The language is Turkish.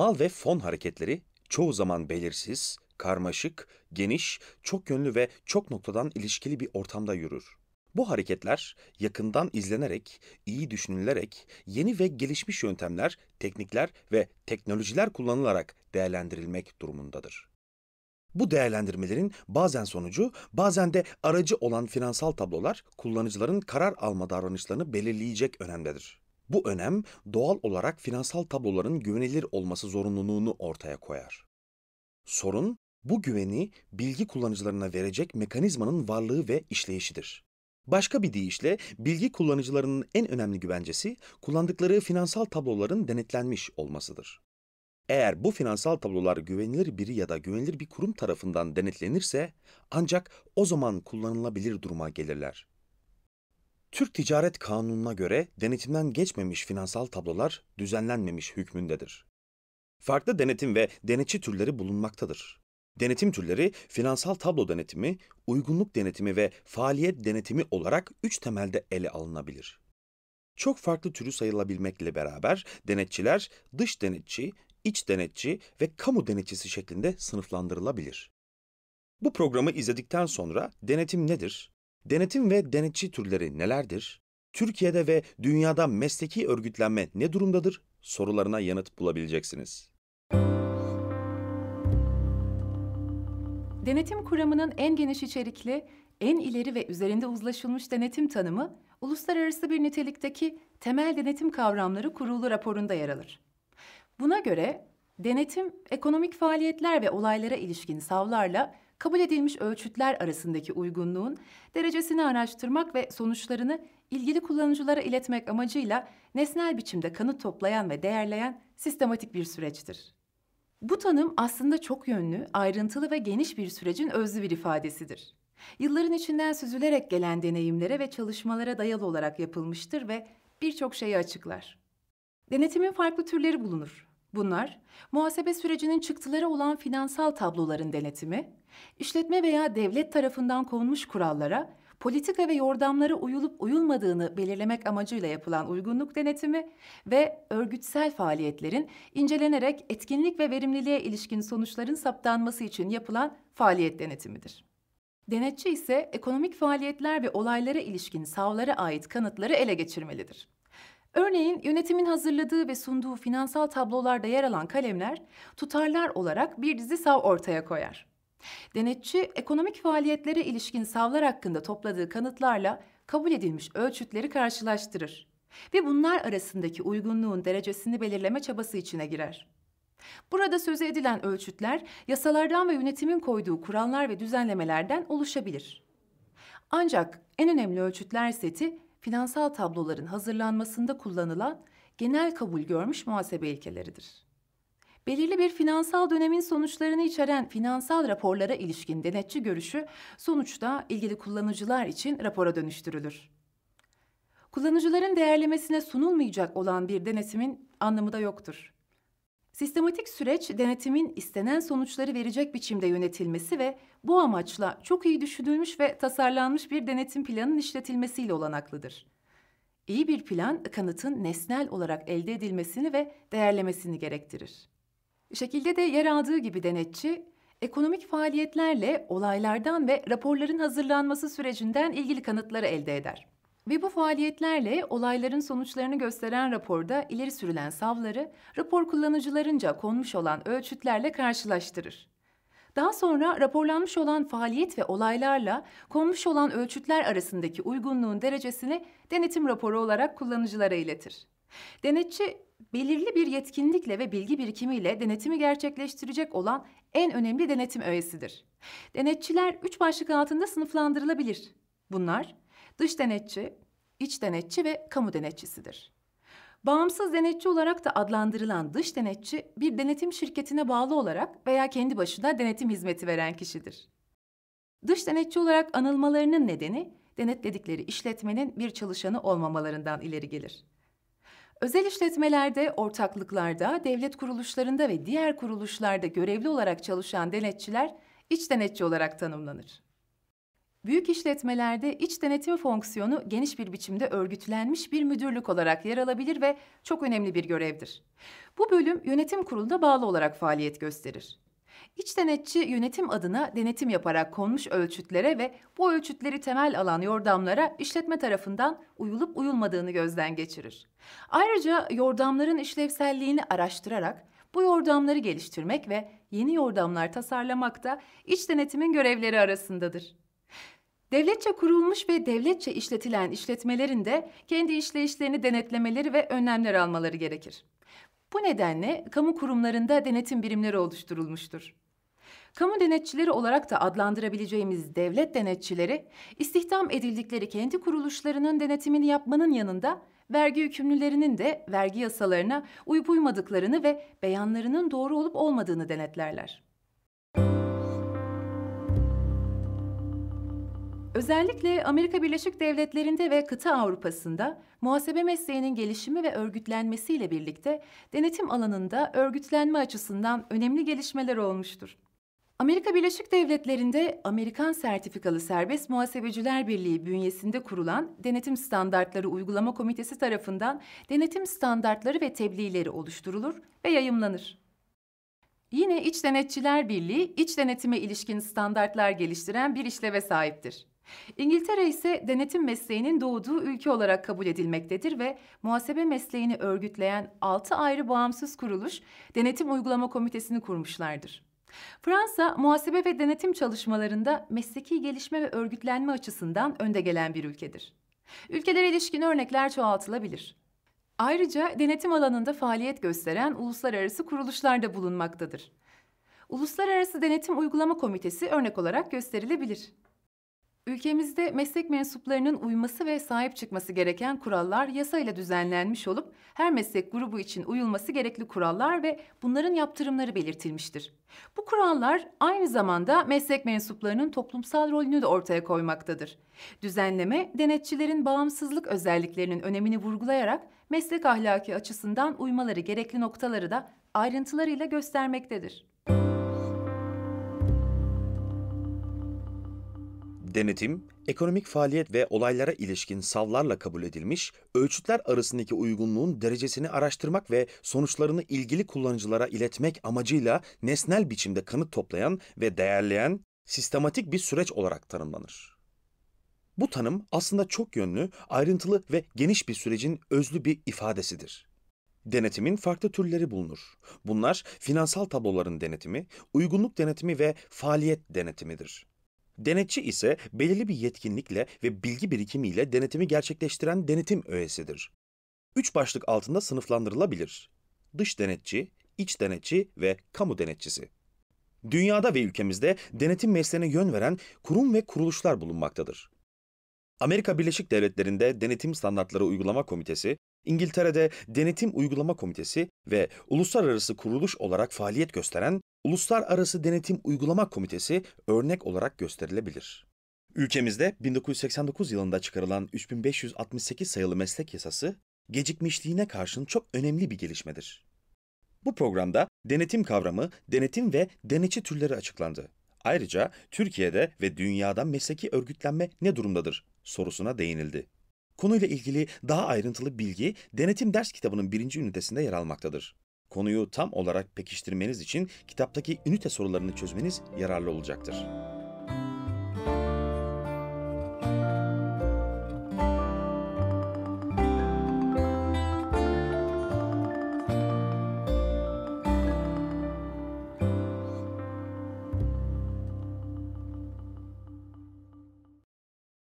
Mal ve fon hareketleri çoğu zaman belirsiz, karmaşık, geniş, çok yönlü ve çok noktadan ilişkili bir ortamda yürür. Bu hareketler yakından izlenerek, iyi düşünülerek, yeni ve gelişmiş yöntemler, teknikler ve teknolojiler kullanılarak değerlendirilmek durumundadır. Bu değerlendirmelerin bazen sonucu, bazen de aracı olan finansal tablolar kullanıcıların karar alma davranışlarını belirleyecek önemdedir. Bu önem doğal olarak finansal tabloların güvenilir olması zorunluluğunu ortaya koyar. Sorun, bu güveni bilgi kullanıcılarına verecek mekanizmanın varlığı ve işleyişidir. Başka bir deyişle bilgi kullanıcılarının en önemli güvencesi kullandıkları finansal tabloların denetlenmiş olmasıdır. Eğer bu finansal tablolar güvenilir biri ya da güvenilir bir kurum tarafından denetlenirse ancak o zaman kullanılabilir duruma gelirler. Türk Ticaret Kanunu'na göre denetimden geçmemiş finansal tablolar düzenlenmemiş hükmündedir. Farklı denetim ve denetçi türleri bulunmaktadır. Denetim türleri finansal tablo denetimi, uygunluk denetimi ve faaliyet denetimi olarak üç temelde ele alınabilir. Çok farklı türü sayılabilmekle beraber denetçiler dış denetçi, iç denetçi ve kamu denetçisi şeklinde sınıflandırılabilir. Bu programı izledikten sonra denetim nedir? Denetim ve denetçi türleri nelerdir? Türkiye'de ve dünyada mesleki örgütlenme ne durumdadır? sorularına yanıt bulabileceksiniz. Denetim kuramının en geniş içerikli, en ileri ve üzerinde uzlaşılmış denetim tanımı, uluslararası bir nitelikteki temel denetim kavramları kurulu raporunda yer alır. Buna göre denetim, ekonomik faaliyetler ve olaylara ilişkin savlarla kabul edilmiş ölçütler arasındaki uygunluğun derecesini araştırmak ve sonuçlarını ilgili kullanıcılara iletmek amacıyla nesnel biçimde kanıt toplayan ve değerleyen sistematik bir süreçtir. Bu tanım aslında çok yönlü, ayrıntılı ve geniş bir sürecin özlü bir ifadesidir. Yılların içinden süzülerek gelen deneyimlere ve çalışmalara dayalı olarak yapılmıştır ve birçok şeyi açıklar. Denetimin farklı türleri bulunur. Bunlar, muhasebe sürecinin çıktıları olan finansal tabloların denetimi, işletme veya devlet tarafından konmuş kurallara, politika ve yordamlara uyulup uyulmadığını belirlemek amacıyla yapılan uygunluk denetimi ve örgütsel faaliyetlerin incelenerek etkinlik ve verimliliğe ilişkin sonuçların saptanması için yapılan faaliyet denetimidir. Denetçi ise ekonomik faaliyetler ve olaylara ilişkin savlara ait kanıtları ele geçirmelidir. Örneğin yönetimin hazırladığı ve sunduğu finansal tablolarda yer alan kalemler tutarlar olarak bir dizi sav ortaya koyar. Denetçi ekonomik faaliyetlere ilişkin savlar hakkında topladığı kanıtlarla kabul edilmiş ölçütleri karşılaştırır ve bunlar arasındaki uygunluğun derecesini belirleme çabası içine girer. Burada sözü edilen ölçütler yasalardan ve yönetimin koyduğu kurallar ve düzenlemelerden oluşabilir. Ancak en önemli ölçütler seti finansal tabloların hazırlanmasında kullanılan genel kabul görmüş muhasebe ilkeleridir. Belirli bir finansal dönemin sonuçlarını içeren finansal raporlara ilişkin denetçi görüşü sonuçta ilgili kullanıcılar için rapora dönüştürülür. Kullanıcıların değerlemesine sunulmayacak olan bir denetimin anlamı da yoktur. Sistematik süreç denetimin istenen sonuçları verecek biçimde yönetilmesi ve bu amaçla çok iyi düşünülmüş ve tasarlanmış bir denetim planının işletilmesiyle olanaklıdır. İyi bir plan kanıtın nesnel olarak elde edilmesini ve değerlemesini gerektirir. Şekilde de yer aldığı gibi denetçi, ekonomik faaliyetlerle olaylardan ve raporların hazırlanması sürecinden ilgili kanıtları elde eder. Ve bu faaliyetlerle olayların sonuçlarını gösteren raporda ileri sürülen savları rapor kullanıcılarınca konmuş olan ölçütlerle karşılaştırır. Daha sonra raporlanmış olan faaliyet ve olaylarla konmuş olan ölçütler arasındaki uygunluğun derecesini denetim raporu olarak kullanıcılara iletir. Denetçi belirli bir yetkinlikle ve bilgi birikimiyle denetimi gerçekleştirecek olan en önemli denetim öğesidir. Denetçiler üç başlık altında sınıflandırılabilir. Bunlar Dış denetçi, iç denetçi ve kamu denetçisidir. Bağımsız denetçi olarak da adlandırılan dış denetçi bir denetim şirketine bağlı olarak veya kendi başına denetim hizmeti veren kişidir. Dış denetçi olarak anılmalarının nedeni denetledikleri işletmenin bir çalışanı olmamalarından ileri gelir. Özel işletmelerde, ortaklıklarda, devlet kuruluşlarında ve diğer kuruluşlarda görevli olarak çalışan denetçiler iç denetçi olarak tanımlanır. Büyük işletmelerde iç denetim fonksiyonu geniş bir biçimde örgütlenmiş bir müdürlük olarak yer alabilir ve çok önemli bir görevdir. Bu bölüm yönetim kuruluna bağlı olarak faaliyet gösterir. İç denetçi yönetim adına denetim yaparak konmuş ölçütlere ve bu ölçütleri temel alan yordamlara işletme tarafından uyulup uyulmadığını gözden geçirir. Ayrıca yordamların işlevselliğini araştırarak bu yordamları geliştirmek ve yeni yordamlar tasarlamak da iç denetimin görevleri arasındadır. Devletçe kurulmuş ve devletçe işletilen işletmelerin de kendi işleyişlerini denetlemeleri ve önlemler almaları gerekir. Bu nedenle kamu kurumlarında denetim birimleri oluşturulmuştur. Kamu denetçileri olarak da adlandırabileceğimiz devlet denetçileri, istihdam edildikleri kendi kuruluşlarının denetimini yapmanın yanında vergi yükümlülerinin de vergi yasalarına uyup uymadıklarını ve beyanlarının doğru olup olmadığını denetlerler. Özellikle Amerika Birleşik Devletleri'nde ve kıta Avrupa'sında muhasebe mesleğinin gelişimi ve örgütlenmesiyle birlikte denetim alanında örgütlenme açısından önemli gelişmeler olmuştur. Amerika Birleşik Devletleri'nde Amerikan Sertifikalı Serbest Muhasebeciler Birliği bünyesinde kurulan Denetim Standartları Uygulama Komitesi tarafından denetim standartları ve tebliğleri oluşturulur ve yayımlanır. Yine İç Denetçiler Birliği, iç denetime ilişkin standartlar geliştiren bir işleve sahiptir. İngiltere ise denetim mesleğinin doğduğu ülke olarak kabul edilmektedir ve muhasebe mesleğini örgütleyen 6 ayrı bağımsız kuruluş denetim uygulama komitesini kurmuşlardır. Fransa muhasebe ve denetim çalışmalarında mesleki gelişme ve örgütlenme açısından önde gelen bir ülkedir. Ülkelere ilişkin örnekler çoğaltılabilir. Ayrıca denetim alanında faaliyet gösteren uluslararası kuruluşlar da bulunmaktadır. Uluslararası Denetim Uygulama Komitesi örnek olarak gösterilebilir. Ülkemizde meslek mensuplarının uyması ve sahip çıkması gereken kurallar yasayla düzenlenmiş olup her meslek grubu için uyulması gerekli kurallar ve bunların yaptırımları belirtilmiştir. Bu kurallar aynı zamanda meslek mensuplarının toplumsal rolünü de ortaya koymaktadır. Düzenleme, denetçilerin bağımsızlık özelliklerinin önemini vurgulayarak meslek ahlaki açısından uymaları gerekli noktaları da ayrıntılarıyla göstermektedir. Denetim, ekonomik faaliyet ve olaylara ilişkin savlarla kabul edilmiş, ölçütler arasındaki uygunluğun derecesini araştırmak ve sonuçlarını ilgili kullanıcılara iletmek amacıyla nesnel biçimde kanıt toplayan ve değerleyen sistematik bir süreç olarak tanımlanır. Bu tanım aslında çok yönlü, ayrıntılı ve geniş bir sürecin özlü bir ifadesidir. Denetimin farklı türleri bulunur. Bunlar finansal tabloların denetimi, uygunluk denetimi ve faaliyet denetimidir. Denetçi ise belirli bir yetkinlikle ve bilgi birikimiyle denetimi gerçekleştiren denetim öğesidir. Üç başlık altında sınıflandırılabilir. Dış denetçi, iç denetçi ve kamu denetçisi. Dünyada ve ülkemizde denetim mesleğine yön veren kurum ve kuruluşlar bulunmaktadır. Amerika Birleşik Devletleri'nde Denetim Standartları Uygulama Komitesi, İngiltere'de Denetim Uygulama Komitesi ve uluslararası kuruluş olarak faaliyet gösteren Uluslararası Denetim Uygulama Komitesi örnek olarak gösterilebilir. Ülkemizde 1989 yılında çıkarılan 3568 sayılı meslek yasası gecikmişliğine karşın çok önemli bir gelişmedir. Bu programda denetim kavramı, denetim ve denetçi türleri açıklandı. Ayrıca Türkiye'de ve dünyada mesleki örgütlenme ne durumdadır sorusuna değinildi. Konuyla ilgili daha ayrıntılı bilgi denetim ders kitabının birinci ünitesinde yer almaktadır. Konuyu tam olarak pekiştirmeniz için kitaptaki ünite sorularını çözmeniz yararlı olacaktır.